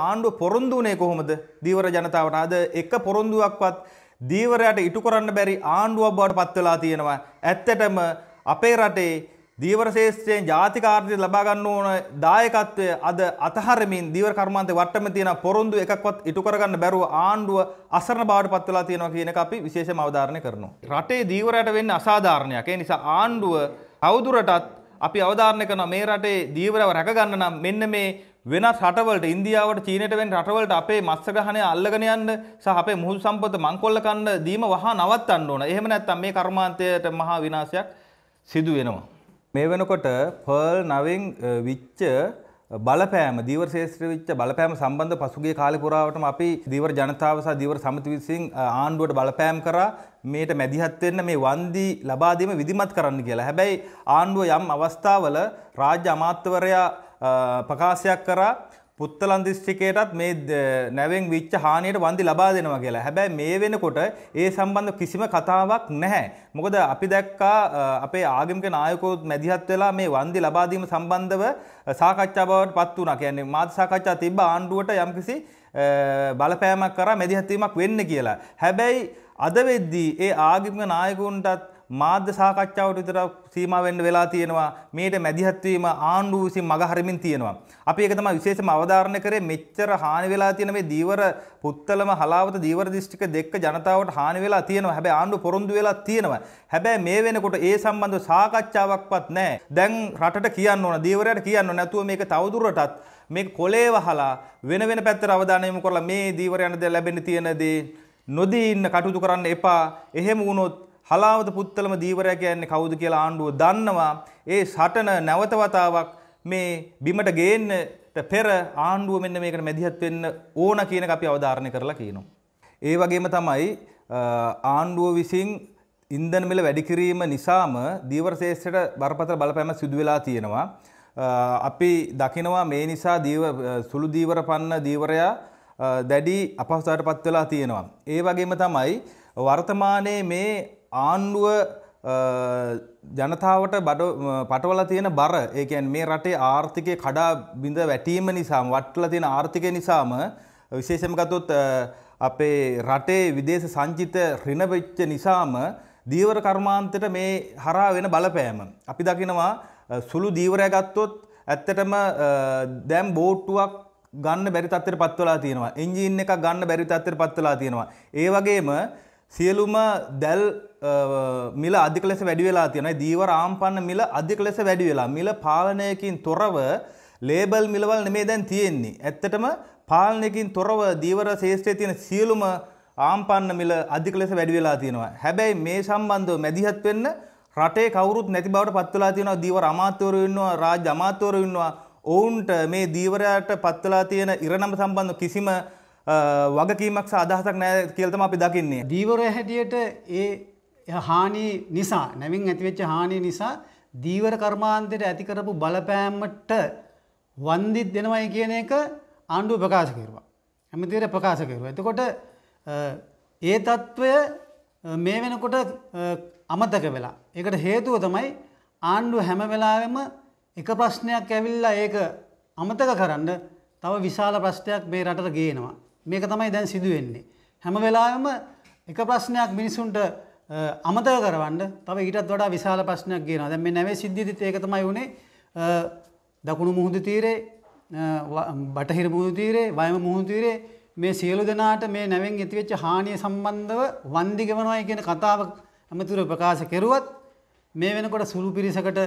ආණ්ඩුව පොරොන්දු වනේ කොහොමද දීවර ජනතාවට අද එක පොරොන්දුවක්වත් දීවරයට ඉටු කරන්න බැරි ආණ්ඩුවක් බවට පත්වෙලා තියෙනවා. ඇත්තටම අපේ රටේ දීවර ශේෂත්‍රයෙන් ජාතික ආර්ථික ලබා ගන්න ඕන දායකත්වය අද අතහරමින් දීවර කර්මාන්තේ වට්ටම තියෙන පොරොන්දු එකක්වත් ඉටු කරගන්න බැරුව ආණ්ඩුව අසරණ බවට පත් වෙලා තියෙනවා කියන එක අපි විශේෂම අවධාරණය කරනවා. රටේ දීවරයට වෙන්නේ අසාධාරණයක්. ඒ නිසා ආණ්ඩුව අවදුරටත් අපි අවධාරණය කරන මේ රටේ දීවරව රැකගන්න නම් මෙන්න මේ වෙනස් රටවලට ඉන්දියාවට චීනයට වෙන රටවලට අපේ මත්ස්‍යග්‍රහණය අල්ලගෙන යන්න සහ අපේ මුහුදු සම්පත මංකොල්ල කන්න දීම වහා නවත්තන්න ඕන. එහෙම නැත්නම් මේ කර්මාන්තයට මහා විනාශයක් සිදු වෙනවා. මේ වෙනකොට පර්ල් නවින් විච්ච බලපෑම දීවර ශේෂත්‍ර විච්ච බලපෑම සම්බන්ධ පසුගිය කාලේ පුරාවටම අපි දීවර ජනතාව සහ දීවර සමිති විසින් ආණ්ඩුවට බලපෑම් කරා මේට මැදිහත් වෙන්න මේ වන්දි ලබා දීම විධිමත් කරන්න කියලා. හැබැයි ආණ්ඩුව යම් අවස්ථාවල රාජ්‍ය අමාත්‍යවරයා ප්‍රකාශයක් කරා පුත්තලන් දිස්ත්‍රිකයටත් මේ නැවෙන් විච්ච හානියට වන්දි ලබා දෙනවා කියලා. හැබැයි මේ වෙනකොට ඒ සම්බන්ධ කිසිම කතාවක් නැහැ. මොකද අපි දැක්කා අපේ ආගමික නායකයෝත් මැදිහත් වෙලා මේ වන්දි ලබා දීම සම්බන්ධව සාකච්ඡා බවට පත් වුණා. කියන්නේ මාධ්‍ය සාකච්ඡා තිබ්බ ආණ්ඩුවට යම්කිසි බලපෑමක් කරා මැදිහත් වීමක් වෙන්න කියලා. හැබැයි අද වෙද්දී ඒ ආගමික නායකයන්ටත් මාධ්‍ය සාකච්ඡාවට විතරක් සීමා වෙන්න වෙලා තියෙනවා. මේට මැදිහත් වීම ආණ්ඩුව විසින් මගහරිමින් තියෙනවා. අපි ඒක තමයි විශේෂම අවධාරණය කරේ මෙච්චර හානි වෙලා තියෙන මේ දීවර පුත්තලම හලාවත දීවර දිස්ත්‍රික්ක දෙක ජනතාවට හානි වෙලා තියෙනවා. හැබැයි ආණ්ඩුව පොරොන්දු වෙලා තියෙනවා. හැබැයි මේ වෙනකොට ඒ සම්බන්ධව සාකච්ඡාවක්වත් නැහැ. දැන් රටට කියන්න ඕන, දීවරයට කියන්න ඕන. නැතුව මේක තවදුරටත් මේ කොලේ වහලා වෙන වෙන පැත්තට අවධානය යොමු කරලා මේ දීවරයන්ද ලැබෙන්න තියෙන දේ නොදී ඉන්න කටයුතු කරන්න එපා. එහෙම වුණොත් හලාවත පුත්තලම දීවරය කියන්නේ කවුද කියලා ආණ්ඩුව දන්නවා. ඒ සටන නැවත වතාවක් මේ බිමට ගේන්නට පෙර ආණ්ඩුව මෙන්න මේකට මැදිහත් වෙන්න ඕන කියන එක අපි අවධාරණය කරලා කියනවා. ඒ වගේම තමයි ආණ්ඩුව විසින් ඉන්ධන මිල වැඩි කිරීම නිසාම දීවර ශේෂ්ඨයට බරපතල බලපෑමක් සිදු වෙලා තියෙනවා. අපි දකිනවා මේ නිසා දීව සුළු දීවර පන්න දීවරයා දැඩි අපහසුතාවට පත් වෙලා තියෙනවා. ඒ වගේම තමයි වර්තමානයේ මේ ආණ්ඩුව ජනතාවට බඩ පටවල තියෙන බර ඒකැන් මේ රටේ ආර්ථිකය කඩා බිඳ වැටීම නිසාම වටල තියෙන ආර්ථිකය නිසාම විශේෂමගතොත් අපේ රටේ විදේශ සංචිත රිණවෙච්ච නිසාම දීවර කර්මාන්තයට මේ හරා වෙන බලපෑම. අපි දකිනවා සුළු දීවරය ගත්තොත් ඇත්තටම දැම් බෝට්ටුවක් ගන්න බැරි තත්වයට පත්වලා තියෙනවා. එන්ජින් එක ගන්න බැරි තත්වයට පත්වලා තියෙනවා. ඒ වගේම සියලුම දැල් මිල අධික ලෙස වැඩි වෙලා තියෙනයි දීවර ආම්පන්න මිල අධික ලෙස වැඩි වෙලා මිල පාලනයකින් තොරව ලේබල් මිලවල් නෙමේ දැන් තියෙන්නේ. ඇත්තටම පාලනයකින් තොරව දීවර ශේෂ්ත්‍රයේ තියෙන සියලුම ආම්පන්න මිල අධික ලෙස වැඩි වෙලා තියෙනවා. හැබැයි මේ සම්බන්ධව මැදිහත් වෙන්න රටේ කවුරුත් නැති බවට පත් වෙලා තියෙනවා. දීවර අමාත්‍යවරු ඉන්නවා, රාජ්‍ය අමාත්‍යවරු ඉන්නවා. ඔවුන්ට මේ දීවරයට පත් වෙලා තියෙන ඉරණම සම්බන්ධ කිසිම වගකීමක් සාදහසක් නෑ කියලතම අපි දකින්නේ. දීවරය හැටියට ඒ හානි නිසා නැවින් ඇතිවෙච්ච හානි නිසා දීවර කර්මාන්තයට ඇතිකරපු බලපෑම්මට වන්දිත් දෙනවයි කියන එක ආණ්ඩුව ප්‍රකාශ කරවා. ඇමතිර ප්‍රකාශ කරුව. එතකොට ඒ තත්ත්වය මේ වෙනකොට අමතක වෙලා. එකට හේතුව තමයි ආණ්ඩුව හැම වෙලාවෙම එක ප්‍රශ්නයක් ඇවිල්ලා ඒක අමතක කරන්න තව විශාල ප්‍රශ්නයක් මේ රටට ගේනවා. මේක තමයි දැන් සිදුවෙන්නේ. හැම වෙලාවෙම එක ප්‍රශ්නයක් මිනිසුන්ට අමතක කරවන්න තව ඊටත් වඩා විශාල ප්‍රශ්නයක් ගේනවා. දැන් මේ නැවේ සිද්ධියදිත් ඒක තමයි උනේ. දකුණු මුහුදු තීරේ, බටහිර මුහුදු තීරේ, වයම මුහුදු තීරේ මේ සියලු දෙනාට මේ නැවෙන් ඇතිවෙච්ච හානිය සම්බන්ධව වන්දි ගෙවනවායි කියන කතාව අමතුරු ප්‍රකාශ කෙරුවත් මේ වෙනකොට සුළු පිරිසකට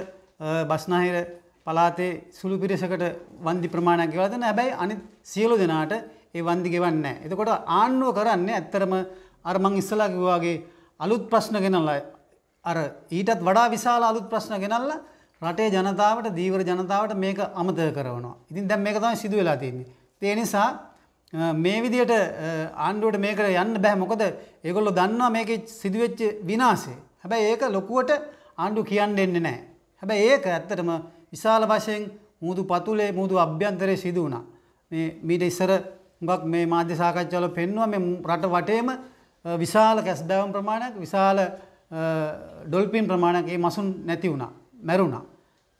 බස්නාහිර පලාතේ සුළු පිරිසකට වන්දි ප්‍රමාණයක් ගෙවලා දෙන හැබැයි අනිත් සියලු දෙනාට ඒ වන්දි ගෙවන්නේ නැහැ. එතකොට ආණ්ඩුව කරන්නේ ඇත්තරම අර මං ඉස්සලා කිව්වාගේ අලුත් ප්‍රශ්න ගෙනල්ලා අර ඊටත් වඩා විශාල අලුත් ප්‍රශ්න ගෙනල්ලා රටේ ජනතාවට දීවර ජනතාවට මේක අමතක කරනවා. ඉතින් දැන් මේක තමයි සිදු වෙලා තියෙන්නේ. ඒ නිසා මේ විදිහට ආණ්ඩුවට මේකට යන්න බෑ මොකද ඒගොල්ලෝ දන්නවා මේකේ සිදුවෙච්ච විනාශය. හැබැයි ඒක ලොකුවට ආණ්ඩුව කියන්න එන්නේ නැහැ. හැබැයි ඒක ඇත්තටම විශාල වශයෙන් මුහුදු පතුලේ මුහුදු අභ්‍යන්තරයේ සිදු වුණා. මේ මීට ඉස්සර ගක් මේ මාධ්‍ය සාකච්ඡාවල පෙන්වා මේ රට වටේම විශාල කැස්බෑවම් ප්‍රමාණයක් විශාල ඩොල්පින් ප්‍රමාණයක් ඒ මසුන් නැති වුණා මැරුණා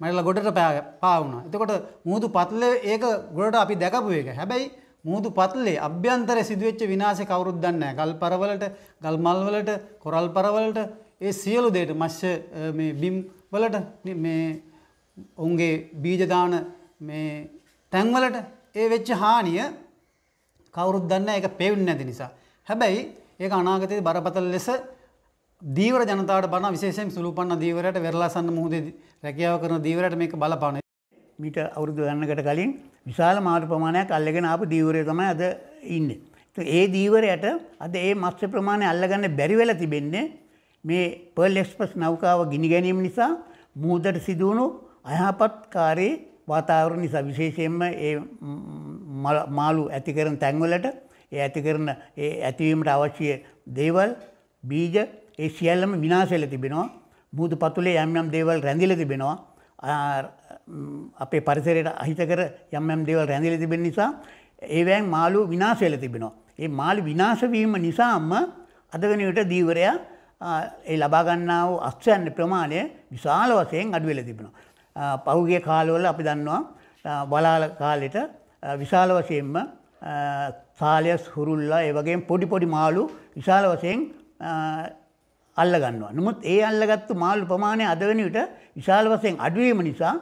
මැරල ගොඩට පෑ පාවුණා එතකොට මුහුදු පත්ලේ ඒක ගොඩට අපි දැකපු එක හැබැයි මුහුදු පත්ලේ අභ්‍යන්තර සිදුවෙච්ච විනාශය කවුරුත් දන්නේ ගල් පරවලට ගල් මල් වලට කොරල් පරවලට ඒ සියලු දෙයට මස්්‍ය මේ බිම් වලට මේ ඔවුන්ගේ බීජදාන මේ තැන්වලට ඒ වෙච්ච හානිය කවුරුත් දන්න එක පෙවෙන්නේ නැති නිසා. හැබැයි ඒක අනාගතයේ බරපතල ලෙස දීවර ජනතාවට බණ විශේෂයෙන් සුළුපන්න දීවරයට වෙරළාසන්න මුහුදේ රැකියාව කරන දීවරයට මේක බලපාන. මීට අවුරුදු ගණනකට කලින් විශාල මාරු ප්‍රමාණයක් අල්ලගෙන ආපු දීවරය තමයි අද ඉන්නේ. ඒ දීවරයට අද ඒ මත්ස්‍ය ප්‍රමාණය අල්ලගන්න බැරි වෙලා තිබෙන්නේ මේ පර්ල් එක්ස්ප්‍රස් නෞකාව ගිනි ගැනීම නිසා මුහුදට සිදුවුණු අයහපත්කාරී වාතාවරණ නිසා විශේෂයෙන්ම ඒ මාළු ඇති කරන තැන්වලට ඒ ඇති කරන ඒ ඇතිවීමට අවශ්‍ය දේවල් බීජ ඒ සියල්ලම විනාශල තිබෙනවා මුහුදු පතුලේ යම් යම් දේවල් රැඳිල තිබෙනවා අපේ පරිසරයට අහිතකර යම් යම් දේවල් රැඳිල තිබෙන නිසා ඒවෑන් මාළු විනාශවෙල තිබෙනවා. ඒ මාළු විනාශවීම නිසාම අද වෙනට දීවරයා ඒ ලබාගන්නාව අක්ෂයන්න ප්‍රමාණය විශාල වසයෙන් අඩුවෙල තිබෙනවා. පහුගේ කාලවල අපි දන්නවා බලාල කාලෙට විශාල වශයෙන්ම සාලයස් හුරුල්ලා ඒවගේ පොඩි පොඩි මාලු විශාල වශයෙන් අල්ලගන්නවා. නමුත් ඒ අල්ලගත්තු මාළු ප්‍රමාණය අද වෙන විට විශාල වශයෙන් අඩුවීම නිසා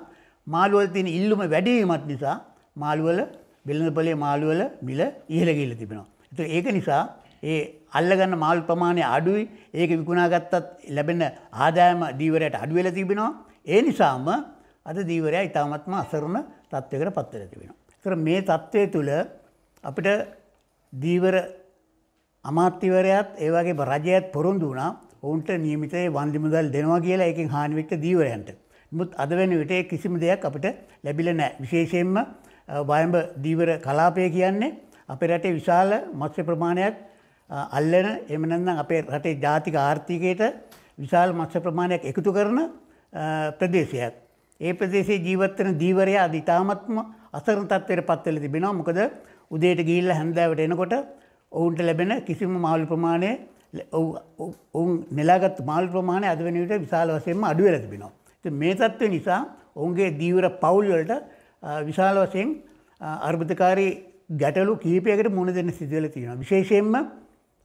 මාළුවල තියෙන ඉල්ලුම වැඩිවීමත් නිසා මාළුවල බෙල්ලඳපොලේ මාළුවල මිල ඉහළ ගිහිල්ලා තිබෙනවා. ඒත් ඒක නිසා ඒ අල්ලගන්න මාළු ප්‍රමාණය අඩුයි. ඒක විකුණා ගත්තත් ලැබෙන ආදායම දීවරයට අඩු වෙලා තිබෙනවා. ඒ නිසාම අද දීවරය ඊටාත්ම අසරණ තත්ත්වයකට පත් වෙලා තිබෙනවා. තර මේ තත්ත්වය තුළ අපිට දීවර අමාත්‍යවරයත් ඒවගේ රජයත් පොරොන්දු වුණා ඔවුන්ට නියමිතේ වන්දිමුදල් දෙනවා කියලා එකින් හානිවෙච්ච දීවරයන්ට. මුත් අද වෙන විටේ කිසිම දෙයක් අපිට ලැබිල නෑ විශේෂයෙන්ම බයඹ දීවර කලාපය කියන්නේ අපේ රටේ විශාල මත්ස්‍ය ප්‍රමාණයක් අල්ලන එමනන්නම් අපේ රටේ ජාතික ආර්ථිකයට විශාල මත්ස්‍ය ප්‍රමාණයක් එකතු කරන ප්‍රදේශයක්. ඒ ප්‍රදේශයේ ජීවත්වන දීවරයා අධිතාමත්ම අසරණ තත්වයට පත්වෙල තිබෙනවා මොකද උදේට ගිල්ල හැන්දෑවට එනකොට ඔවුන්ට ලැබෙන කිසිම මාල් ප්‍රමාණය ඔවුන් නෙලාගත් මාල් ප්‍රමාණය අද වෙනට විශාල වසයෙන්ම අඩුවෙල තිබෙනවා. මේ තත්ත්වය නිසා ඔවුන්ගේ දීවර පවුල්වලට විශාල වසයෙන් අර්භතකාරී ගැටලු කීපයකට මුණ දෙන්න සිදුවල තියෙන. විශේෂයෙන්ම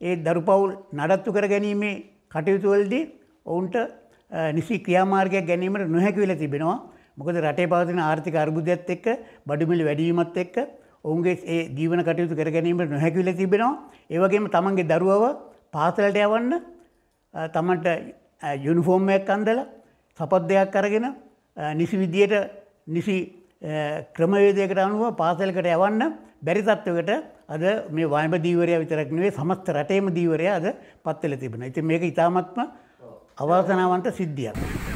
ඒ දරු පවුල් නඩත්තු කර ගැනීමේ කටයුතුවලදී ඔවුන්ට නිසි ක්‍රියාමාර්ගයක් ගැනීමට නොහැකිවෙල තිබෙනවා මොකද රටේ පවතින ආර්ථික අර්බුදයක්ත් එක්ක බඩුමිලි වැඩීමත් එක්ක ඔවුන්ගේ ඒ ජීවන කටයුතු කර ගැනීමට නොහැකිවිල තිබෙනවා ඒවගේම තමන්ගේ දරුවව පාසලට යවන්න තමන්ට යුනිෆෝර්ම්යක් අන්දල සපත් දෙයක් අරගෙන නිසි විදියට නිසි ක්‍රමවේදයකට අනුව පාසලකට යවන්න බැරි තත්ත්වකට අද මේ වයම දීවරය විතරක් නෙවේ සමස්ත රටේම දීවරය අද පත්වෙල තිබෙන. ඉතින් මේක ඉතාමත්ම අවාසනාවන්ට සිද්ධියක්.